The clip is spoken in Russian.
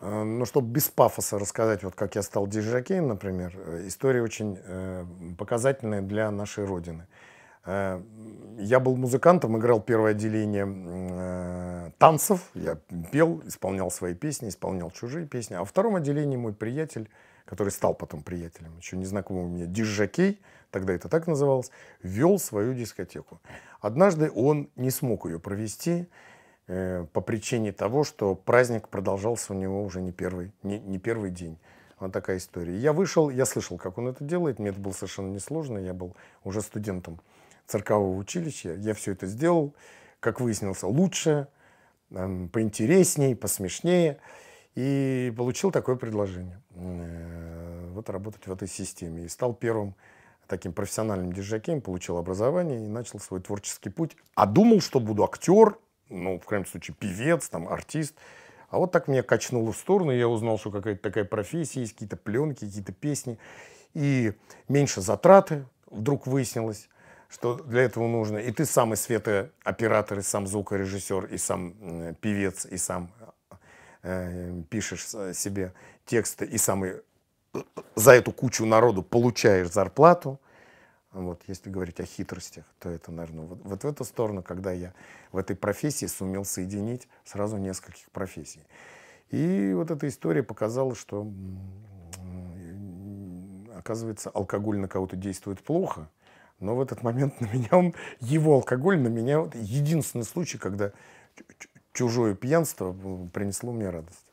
Э, Но ну, чтобы без пафоса рассказать, вот как я стал диджакеем, например, э, история очень э, показательная для нашей Родины. Я был музыкантом, играл первое отделение танцев, я пел, исполнял свои песни, исполнял чужие песни. А во втором отделении мой приятель, который стал потом приятелем, еще незнакомый у меня, диджакей, тогда это так называлось, вел свою дискотеку. Однажды он не смог ее провести, Э, по причине того, что праздник продолжался у него уже не первый, не, не первый день. Вот такая история. Я вышел, я слышал, как он это делает, мне это было совершенно несложно, я был уже студентом церковного училища, я все это сделал, как выяснилось, лучше, эм, поинтересней, посмешнее, и получил такое предложение, э, вот работать в этой системе, и стал первым таким профессиональным держакеем, получил образование и начал свой творческий путь, а думал, что буду актер, ну, в крайнем случае, певец, там, артист. А вот так меня качнуло в сторону, и я узнал, что какая-то такая профессия, есть какие-то пленки, какие-то песни. И меньше затраты, вдруг выяснилось, что для этого нужно. И ты сам и светооператор, и сам звукорежиссер, и сам э, певец, и сам э, пишешь себе тексты, и сам э, за эту кучу народу получаешь зарплату. Вот, если говорить о хитростях, то это, наверное, вот, вот в эту сторону, когда я в этой профессии сумел соединить сразу нескольких профессий. И вот эта история показала, что, оказывается, алкоголь на кого-то действует плохо, но в этот момент на меня он, его алкоголь на меня, единственный случай, когда чужое пьянство принесло мне радость.